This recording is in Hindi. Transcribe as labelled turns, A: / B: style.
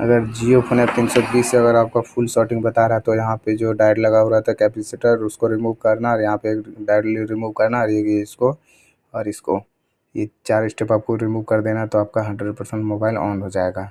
A: अगर जियो फोन है तीन सौ बीस से अगर आपका फुल शॉटिंग बता रहा है तो यहाँ पे जो डायर लगा हुआ रहता है कैपेसिटर उसको रिमूव करना और यहाँ पे डायर रिमूव करना और ये इसको और इसको ये चार स्टेप आपको रिमूव कर देना तो आपका हंड्रेड परसेंट मोबाइल ऑन हो जाएगा